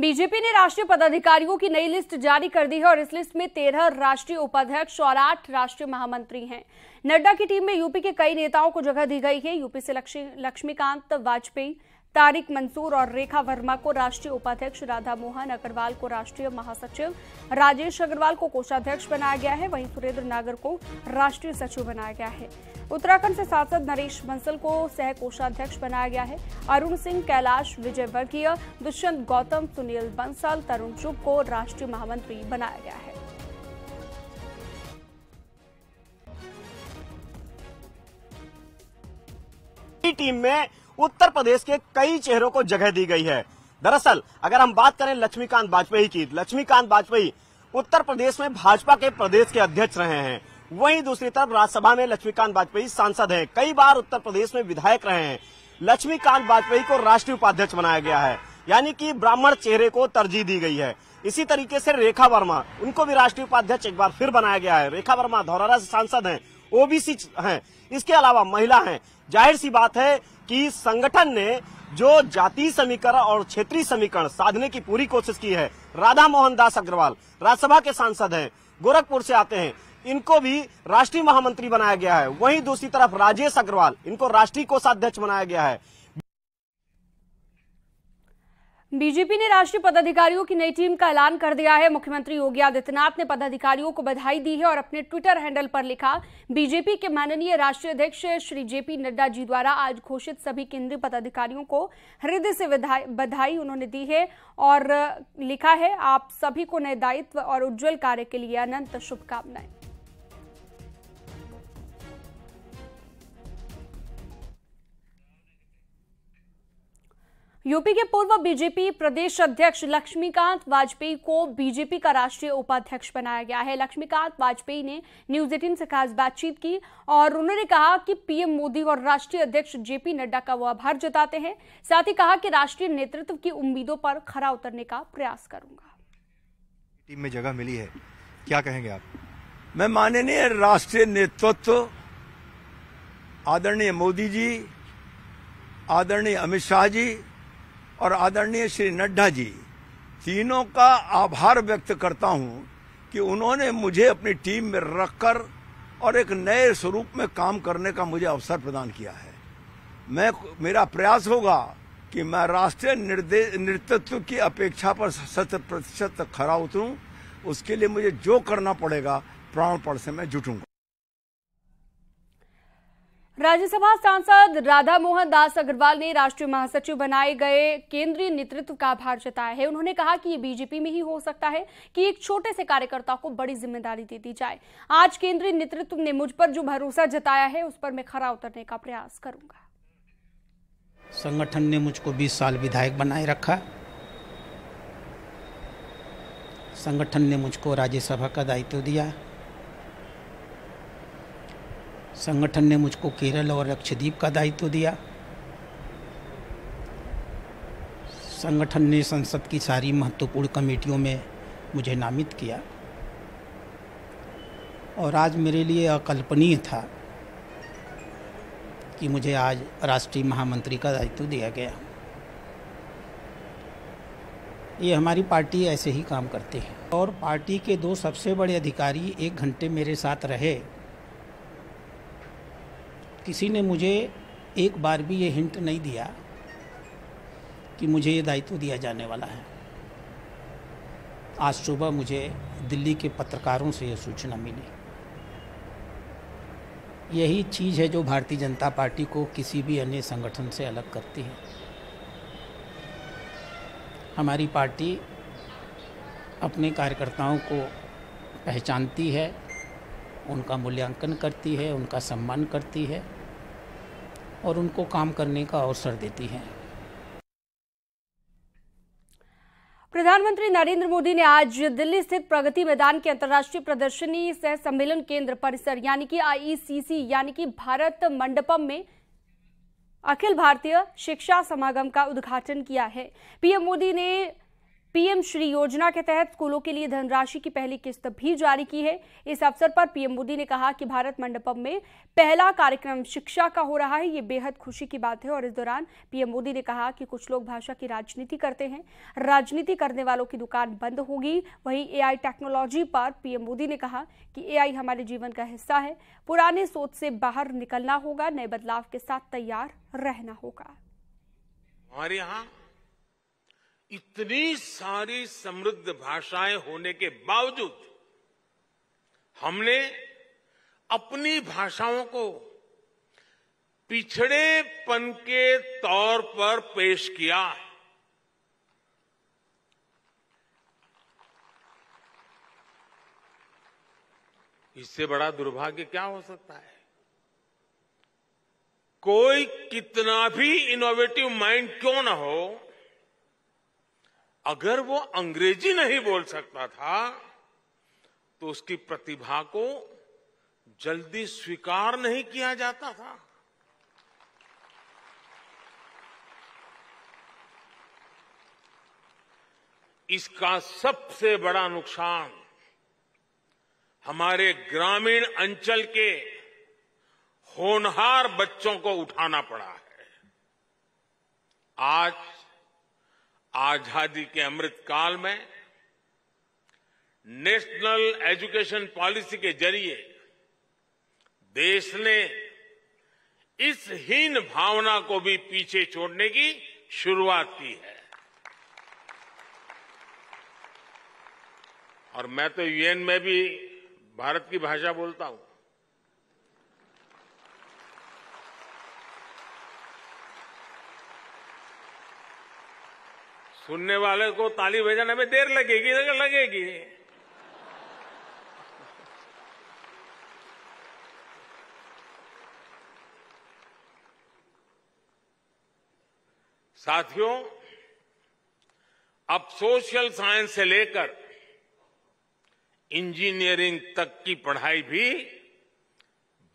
BJP ने राष्ट्रीय पदाधिकारियों की नई लिस्ट जारी कर दी है और इस लिस्ट में तेरह राष्ट्रीय उपाध्यक्ष और आठ राष्ट्रीय महामंत्री हैं नड्डा की टीम में यूपी के कई नेताओं को जगह दी गई है यूपी से लक्ष्मीकांत वाजपेयी तारिक मंसूर और रेखा वर्मा को राष्ट्रीय उपाध्यक्ष राधा मोहन अग्रवाल को राष्ट्रीय महासचिव राजेश अग्रवाल को कोषाध्यक्ष बनाया गया है वहीं सुरेंद्र नागर को राष्ट्रीय सचिव बनाया गया है उत्तराखंड से सांसद नरेश बंसल को सह कोषाध्यक्ष बनाया गया है अरुण सिंह कैलाश विजयवर्गीय दुष्यंत गौतम सुनील बंसल तरुण चुग को राष्ट्रीय महामंत्री बनाया गया है टीम में उत्तर प्रदेश के कई चेहरों को जगह दी गई है दरअसल अगर हम बात करें लक्ष्मीकांत वाजपेयी की लक्ष्मीकांत वाजपेयी उत्तर प्रदेश में भाजपा के प्रदेश के अध्यक्ष रहे हैं वहीं दूसरी तरफ राज्यसभा में लक्ष्मीकांत वाजपेयी सांसद हैं कई बार उत्तर प्रदेश में विधायक रहे हैं लक्ष्मीकांत वाजपेयी को राष्ट्रीय उपाध्यक्ष बनाया गया है यानी कि ब्राह्मण चेहरे को तरजीह दी गई है इसी तरीके से रेखा वर्मा उनको भी राष्ट्रीय उपाध्यक्ष एक बार फिर बनाया गया है रेखा वर्मा धौरारा से सांसद है ओबीसी है इसके अलावा महिला है जाहिर सी बात है कि संगठन ने जो जातीय समीकरण और क्षेत्रीय समीकरण साधने की पूरी कोशिश की है राधा मोहन दास अग्रवाल राज्यसभा के सांसद हैं गोरखपुर से आते हैं इनको भी राष्ट्रीय महामंत्री बनाया गया है वहीं दूसरी तरफ राजेश अग्रवाल इनको राष्ट्रीय कोषाध्यक्ष बनाया गया है बीजेपी ने राष्ट्रीय पदाधिकारियों की नई टीम का ऐलान कर दिया है मुख्यमंत्री योगी आदित्यनाथ ने पदाधिकारियों को बधाई दी है और अपने ट्विटर हैंडल पर लिखा बीजेपी के माननीय राष्ट्रीय अध्यक्ष श्री जेपी नड्डा जी द्वारा आज घोषित सभी केंद्रीय पदाधिकारियों को हृदय से बधाई उन्होंने दी है और लिखा है आप सभी को नए दायित्व और उज्जवल कार्य के लिए अनंत शुभकामनाएं यूपी के पूर्व बीजेपी प्रदेश अध्यक्ष लक्ष्मीकांत वाजपेयी को बीजेपी का राष्ट्रीय उपाध्यक्ष बनाया गया है लक्ष्मीकांत वाजपेयी ने न्यूज एटीन से खास बातचीत की और उन्होंने कहा कि पीएम मोदी और राष्ट्रीय अध्यक्ष जेपी नड्डा का वो आभार जताते हैं साथ ही कहा कि राष्ट्रीय नेतृत्व की उम्मीदों पर खरा उतरने का प्रयास करूंगा टीम में जगह मिली है क्या कहेंगे आप मैं माननीय राष्ट्रीय नेतृत्व आदरणीय मोदी जी आदरणीय अमित शाह जी और आदरणीय श्री नड्डा जी तीनों का आभार व्यक्त करता हूं कि उन्होंने मुझे अपनी टीम में रखकर और एक नए स्वरूप में काम करने का मुझे अवसर प्रदान किया है मैं मेरा प्रयास होगा कि मैं राष्ट्रीय नेतृत्व की अपेक्षा पर शत प्रतिशत खरा उतरूं उसके लिए मुझे जो करना पड़ेगा प्राण पड़ से मैं जुटूंगा राज्यसभा सांसद राधा मोहन दास अग्रवाल ने राष्ट्रीय महासचिव बनाए गए केंद्रीय नेतृत्व का आभार जताया है उन्होंने कहा कि ये बीजेपी में ही हो सकता है कि एक छोटे से कार्यकर्ता को बड़ी जिम्मेदारी दे दी जाए आज केंद्रीय नेतृत्व ने मुझ पर जो भरोसा जताया है उस पर मैं खरा उतरने का प्रयास करूंगा संगठन ने मुझको बीस साल विधायक बनाए रखा संगठन ने मुझको राज्यसभा का दायित्व दिया संगठन ने मुझको केरल और लक्षद्वीप का दायित्व दिया संगठन ने संसद की सारी महत्वपूर्ण कमेटियों में मुझे नामित किया और आज मेरे लिए अकल्पनीय था कि मुझे आज राष्ट्रीय महामंत्री का दायित्व दिया गया ये हमारी पार्टी ऐसे ही काम करती है और पार्टी के दो सबसे बड़े अधिकारी एक घंटे मेरे साथ रहे किसी ने मुझे एक बार भी ये हिंट नहीं दिया कि मुझे ये दायित्व दिया जाने वाला है आज सुबह मुझे दिल्ली के पत्रकारों से यह सूचना मिली यही चीज़ है जो भारतीय जनता पार्टी को किसी भी अन्य संगठन से अलग करती है हमारी पार्टी अपने कार्यकर्ताओं को पहचानती है उनका मूल्यांकन करती है उनका सम्मान करती है और उनको काम करने का अवसर देती है प्रधानमंत्री नरेंद्र मोदी ने आज दिल्ली स्थित प्रगति मैदान के अंतर्राष्ट्रीय प्रदर्शनी सह सम्मेलन केंद्र परिसर यानी कि आईसीसी e यानी कि भारत मंडपम में अखिल भारतीय शिक्षा समागम का उद्घाटन किया है पीएम मोदी ने पीएम श्री योजना के तहत स्कूलों के लिए धनराशि की पहली किस्त भी जारी की है इस अवसर पर पीएम मोदी ने कहा कि भारत मंडपम में पहला कार्यक्रम शिक्षा का हो रहा है ये बेहद खुशी की बात है और इस दौरान पीएम मोदी ने कहा कि कुछ लोग भाषा की राजनीति करते हैं राजनीति करने वालों की दुकान बंद होगी वहीं ए टेक्नोलॉजी पर पीएम मोदी ने कहा कि ए हमारे जीवन का हिस्सा है पुराने सोच से बाहर निकलना होगा नए बदलाव के साथ तैयार रहना होगा हमारे यहाँ इतनी सारी समृद्ध भाषाएं होने के बावजूद हमने अपनी भाषाओं को पिछड़ेपन के तौर पर पेश किया है इससे बड़ा दुर्भाग्य क्या हो सकता है कोई कितना भी इनोवेटिव माइंड क्यों ना हो अगर वो अंग्रेजी नहीं बोल सकता था तो उसकी प्रतिभा को जल्दी स्वीकार नहीं किया जाता था इसका सबसे बड़ा नुकसान हमारे ग्रामीण अंचल के होनहार बच्चों को उठाना पड़ा है आज आजादी के अमृत काल में नेशनल एजुकेशन पॉलिसी के जरिए देश ने इस हीन भावना को भी पीछे छोड़ने की शुरुआत की है और मैं तो यूएन में भी भारत की भाषा बोलता हूं सुनने वाले को ताली बजाने में देर लगेगी तो लगेगी साथियों अब सोशल साइंस से लेकर इंजीनियरिंग तक की पढ़ाई भी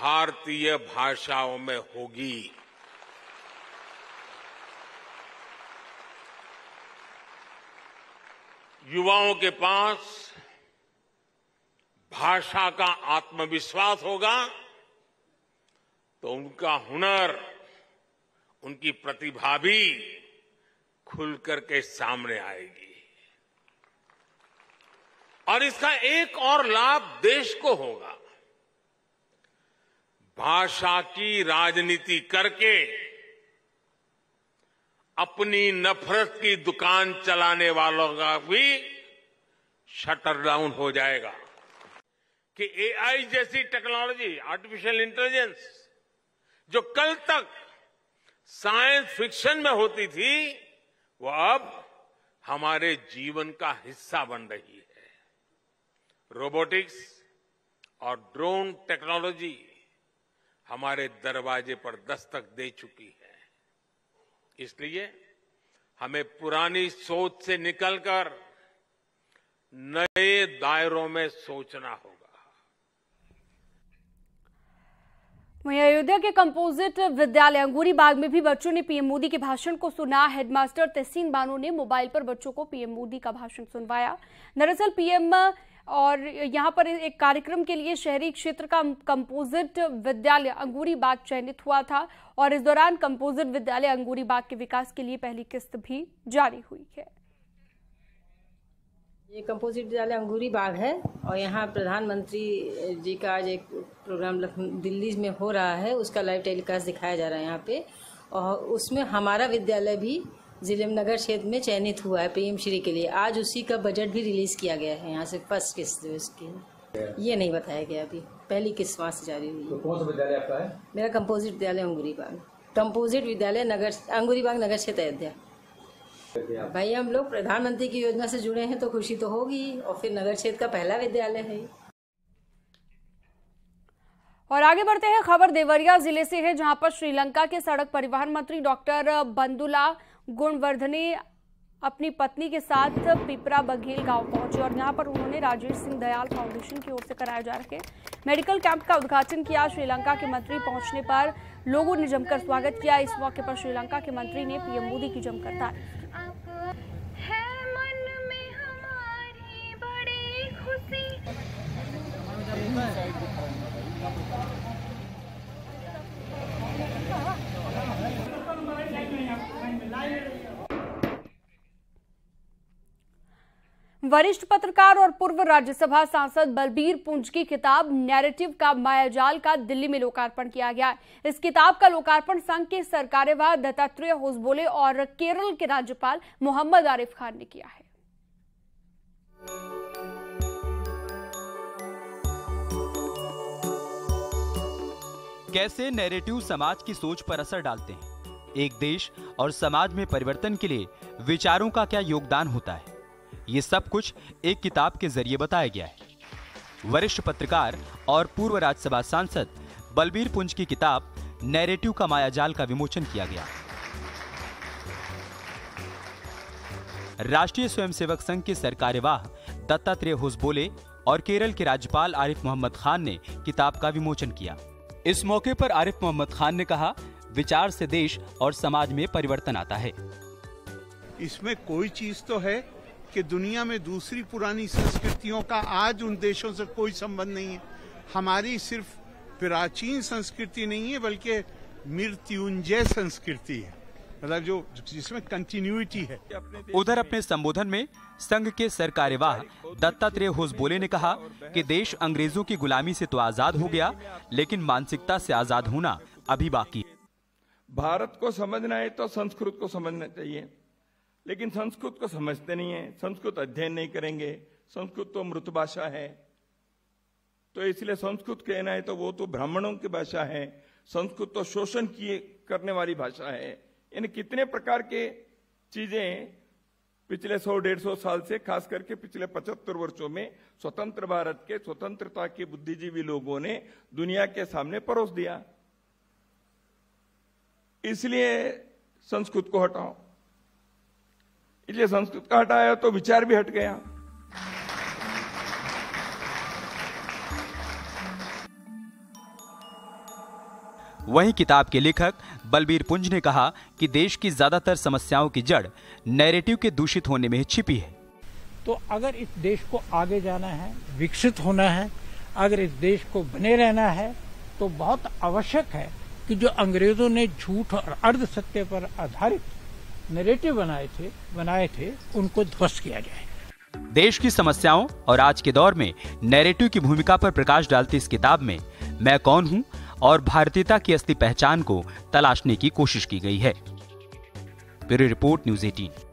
भारतीय भाषाओं में होगी युवाओं के पास भाषा का आत्मविश्वास होगा तो उनका हुनर उनकी प्रतिभा भी खुल करके सामने आएगी और इसका एक और लाभ देश को होगा भाषा की राजनीति करके अपनी नफरत की दुकान चलाने वालों का भी शटर डाउन हो जाएगा कि एआई जैसी टेक्नोलॉजी आर्टिफिशियल इंटेलिजेंस जो कल तक साइंस फिक्शन में होती थी वो अब हमारे जीवन का हिस्सा बन रही है रोबोटिक्स और ड्रोन टेक्नोलॉजी हमारे दरवाजे पर दस्तक दे चुकी है इसलिए हमें पुरानी सोच से निकलकर नए दायरों में सोचना होगा वहीं अयोध्या के कंपोजिट विद्यालय अंगूरी बाग में भी बच्चों ने पीएम मोदी के भाषण को सुना हेडमास्टर तहसीन बानो ने मोबाइल पर बच्चों को पीएम मोदी का भाषण सुनवाया दरअसल पीएम और यहाँ पर एक कार्यक्रम के लिए शहरी क्षेत्र का कंपोजिट विद्यालय अंगूरी बाग चयनित हुआ था और इस दौरान कंपोजिट विद्यालय अंगूरी बाग के विकास के लिए पहली किस्त भी जारी हुई है ये कंपोजिट विद्यालय अंगूरी बाग है और यहाँ प्रधानमंत्री जी का आज एक प्रोग्राम दिल्ली में हो रहा है उसका लाइव टेलीकास्ट दिखाया जा रहा है यहाँ पे और उसमें हमारा विद्यालय भी जिले में नगर क्षेत्र में चयनित हुआ है पीएम श्री के लिए आज उसी का बजट भी रिलीज़ किया गया है यहाँ से फर्स्ट किस्त उसकी ये नहीं बताया गया अभी पहली किस्त वहाँ से जारी हुई है तो कौन सा विद्यालय आपका है मेरा कंपोजिट विद्यालय अंगूरी बाग कंपोजिट विद्यालय नगर अंगूरी बाग नगर क्षेत्र अयोध्या भाई हम लोग प्रधानमंत्री की योजना से जुड़े हैं तो खुशी तो होगी और फिर नगर क्षेत्र का पहला विद्यालय है और आगे बढ़ते हैं खबर देवरिया जिले से है जहां पर श्रीलंका के सड़क परिवहन मंत्री डॉक्टर बंदुला गुणवर्धने अपनी पत्नी के साथ पिपरा बघेल गांव पहुंचे और यहां पर उन्होंने राजेश सिंह दयाल फाउंडेशन की ओर से कराए जा रहे मेडिकल कैंप का उद्घाटन किया श्रीलंका के मंत्री पहुंचने पर लोगों ने जमकर स्वागत किया इस मौके पर श्रीलंका के मंत्री ने पीएम मोदी की जमकर तारीफ की वरिष्ठ पत्रकार और पूर्व राज्यसभा सांसद बलबीर पुंज की किताब नैरेटिव का मायाजाल का दिल्ली में लोकार्पण किया गया इस किताब का लोकार्पण संघ के सरकार्यवाह दत्तात्रेय होसबोले और केरल के राज्यपाल मोहम्मद आरिफ खान ने किया है कैसे नैरेटिव समाज की सोच पर असर डालते हैं एक देश और समाज में परिवर्तन के लिए विचारों का क्या योगदान होता है ये सब कुछ एक किताब के जरिए बताया गया है वरिष्ठ पत्रकार और पूर्व राज्यसभा सांसद बलबीर पुंज की किताब नैरेटिव का मायाजाल का विमोचन किया गया राष्ट्रीय स्वयंसेवक संघ के सरकार्यवाह दत्तात्रेय बोले और केरल के राज्यपाल आरिफ मोहम्मद खान ने किताब का विमोचन किया इस मौके पर आरिफ मोहम्मद खान ने कहा विचार से देश और समाज में परिवर्तन आता है इसमें कोई चीज तो है कि दुनिया में दूसरी पुरानी संस्कृतियों का आज उन देशों से कोई संबंध नहीं है हमारी सिर्फ प्राचीन संस्कृति नहीं है बल्कि मृत्युंजय संस्कृति है मतलब जो जिसमें कंटिन्यूटी है उधर अपने संबोधन में संघ के सरकार्यवाह दत्तात्रेय होसबोले ने कहा कि देश अंग्रेजों की गुलामी से तो आजाद हो गया लेकिन मानसिकता से आजाद होना अभी बाकी भारत को समझना है तो संस्कृत को समझना चाहिए लेकिन संस्कृत को समझते नहीं है संस्कृत अध्ययन नहीं करेंगे संस्कृत तो मृत भाषा है तो इसलिए संस्कृत कहना है तो वो तो ब्राह्मणों की भाषा है संस्कृत तो शोषण किए करने वाली भाषा है यानी कितने प्रकार के चीजें पिछले सौ डेढ़ सौ साल से खास करके पिछले पचहत्तर वर्षों में स्वतंत्र भारत के स्वतंत्रता के बुद्धिजीवी लोगों ने दुनिया के सामने परोस दिया इसलिए संस्कृत को हटाओ इसलिए संस्कृत का हटाया तो विचार भी हट गया वहीं किताब के लेखक बलबीर पुंज ने कहा कि देश की ज्यादातर समस्याओं की जड़ नैरेटिव के दूषित होने में छिपी है तो अगर इस देश को आगे जाना है विकसित होना है अगर इस देश को बने रहना है तो बहुत आवश्यक है कि जो अंग्रेजों ने झूठ और अर्ध सत्य पर आधारित नरेटिव बनाए थे बनाए थे उनको ध्वस्त किया जाए देश की समस्याओं और आज के दौर में नैरेटिव की भूमिका पर प्रकाश डालती इस किताब में मैं कौन हूं और भारतीयता की असली पहचान को तलाशने की कोशिश की गई है ब्यूरो रिपोर्ट न्यूज एटीन